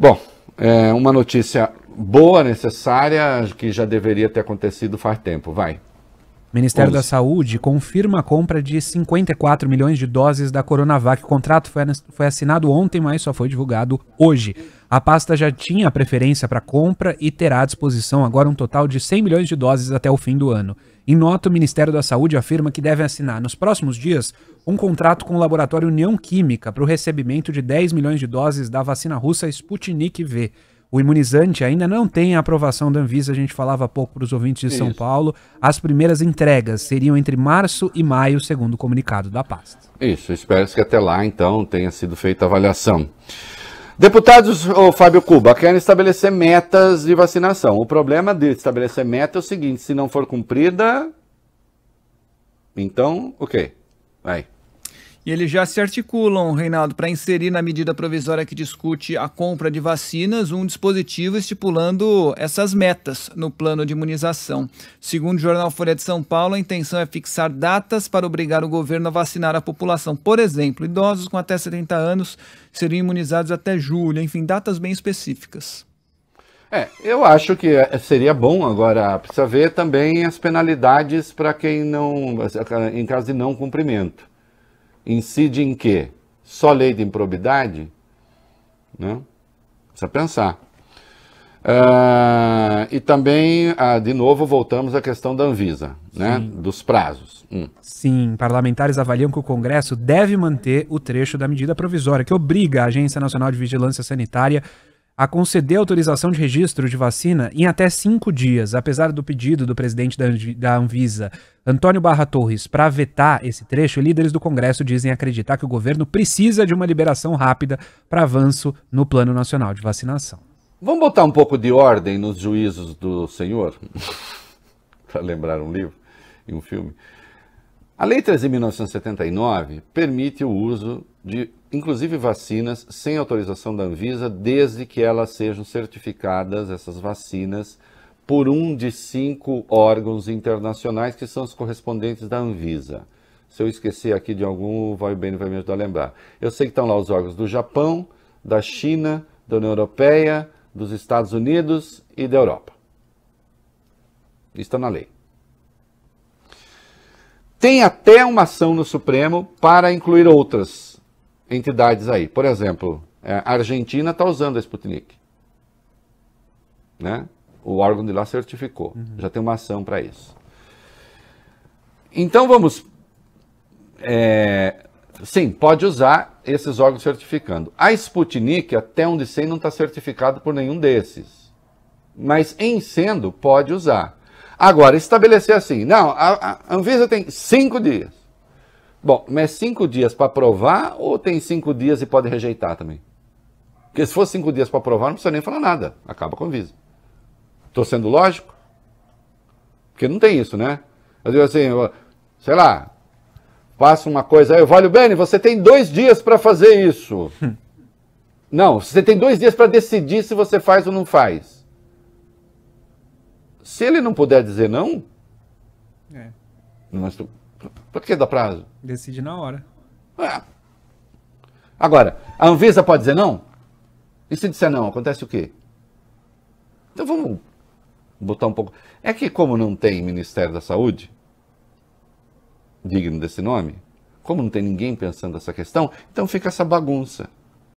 Bom, é uma notícia boa, necessária, que já deveria ter acontecido faz tempo. Vai. Ministério 11. da Saúde confirma a compra de 54 milhões de doses da Coronavac. O contrato foi, assinado ontem, mas só foi divulgado hoje. A pasta já tinha preferência para compra e terá à disposição agora um total de 100 milhões de doses até o fim do ano. Em nota, o Ministério da Saúde afirma que deve assinar nos próximos dias um contrato com o laboratório União Química para o recebimento de 10 milhões de doses da vacina russa Sputnik V. O imunizante ainda não tem a aprovação da Anvisa, a gente falava há pouco para os ouvintes de São Paulo. As primeiras entregas seriam entre março e maio, segundo o comunicado da pasta. Isso, espero que até lá, então, tenha sido feita a avaliação. Deputados, o Fábio Cuba, querem estabelecer metas de vacinação. O problema de estabelecer meta é o seguinte: se não for cumprida, então, o quê? vai. E eles já se articulam, Reinaldo, para inserir na medida provisória que discute a compra de vacinas um dispositivo estipulando essas metas no plano de imunização. Segundo o jornal Folha de São Paulo, a intenção é fixar datas para obrigar o governo a vacinar a população. Por exemplo, idosos com até 70 anos seriam imunizados até julho, enfim, datas bem específicas. É, eu acho que é, seria bom agora, precisa ver também as penalidades para quem não, em caso de não cumprimento incide em quê? Só lei de improbidade? Né? Precisa pensar. Uh, e também, uh, de novo, voltamos à questão da Anvisa, né? dos prazos. Hum. Sim, parlamentares avaliam que o Congresso deve manter o trecho da medida provisória, que obriga a Agência Nacional de Vigilância Sanitária a conceder autorização de registro de vacina em até cinco dias, apesar do pedido do presidente da Anvisa Antônio Barra Torres, para vetar esse trecho, líderes do Congresso dizem acreditar que o governo precisa de uma liberação rápida para avanço no Plano Nacional de Vacinação. Vamos botar um pouco de ordem nos juízos do senhor? para lembrar um livro e um filme. A Lei 13.979 permite o uso de, inclusive, vacinas sem autorização da Anvisa, desde que elas sejam certificadas, essas vacinas, por um de cinco órgãos internacionais que são os correspondentes da Anvisa. Se eu esquecer aqui de algum, vai bem vai me ajudar a lembrar. Eu sei que estão lá os órgãos do Japão, da China, da União Europeia, dos Estados Unidos e da Europa. está na lei. Tem até uma ação no Supremo para incluir outras entidades aí. Por exemplo, é, a Argentina está usando a Sputnik. Né? O órgão de lá certificou. Uhum. Já tem uma ação para isso. Então vamos. É, sim, pode usar esses órgãos certificando. A Sputnik, até onde sei, não está certificado por nenhum desses. Mas em sendo, pode usar. Agora, estabelecer assim, não, a, a Anvisa tem cinco dias. Bom, mas cinco dias para aprovar ou tem cinco dias e pode rejeitar também? Porque se for cinco dias para aprovar, não precisa nem falar nada. Acaba com a Anvisa. Estou sendo lógico? Porque não tem isso, né? Eu digo assim, eu, sei lá, faço uma coisa aí, eu valho bem, você tem dois dias para fazer isso. não, você tem dois dias para decidir se você faz ou não faz. Se ele não puder dizer não, é. por que dá prazo? Decide na hora. É. Agora, a Anvisa pode dizer não? E se disser não, acontece o quê? Então vamos botar um pouco. É que, como não tem Ministério da Saúde, digno desse nome, como não tem ninguém pensando essa questão, então fica essa bagunça.